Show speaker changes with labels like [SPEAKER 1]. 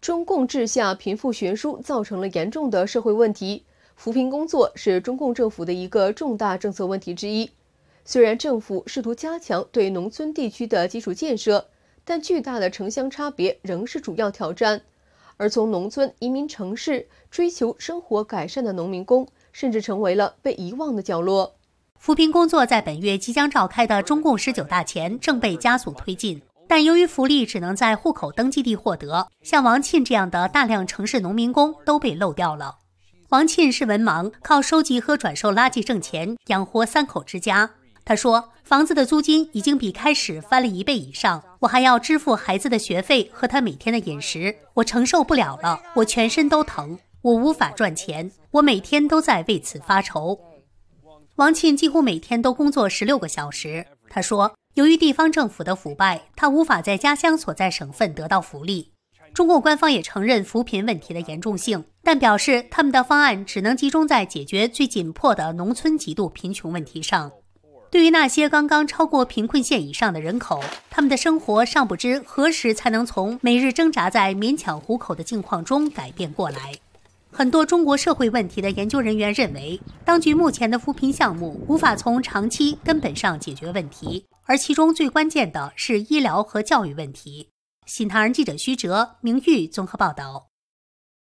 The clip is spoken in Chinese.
[SPEAKER 1] 中共治下贫富悬殊造成了严重的社会问题，扶贫工作是中共政府的一个重大政策问题之一。虽然政府试图加强对农村地区的基础建设，但巨大的城乡差别仍是主要挑战。而从农村移民城市、追求生活改善的农民工，
[SPEAKER 2] 甚至成为了被遗忘的角落。扶贫工作在本月即将召开的中共十九大前正被加速推进。但由于福利只能在户口登记地获得，像王沁这样的大量城市农民工都被漏掉了。王沁是文盲，靠收集和转售垃圾挣钱，养活三口之家。他说：“房子的租金已经比开始翻了一倍以上，我还要支付孩子的学费和他每天的饮食，我承受不了了，我全身都疼，我无法赚钱，我每天都在为此发愁。”王沁几乎每天都工作十六个小时。他说。由于地方政府的腐败，他无法在家乡所在省份得到福利。中共官方也承认扶贫问题的严重性，但表示他们的方案只能集中在解决最紧迫的农村极度贫穷问题上。对于那些刚刚超过贫困线以上的人口，他们的生活尚不知何时才能从每日挣扎在勉强糊口的境况中改变过来。很多中国社会问题的研究人员认为，当局目前的扶贫项目无法从长期根本上解决问题。而其中最关键的是医疗和教育问题。新唐人记者徐哲明玉综合报道。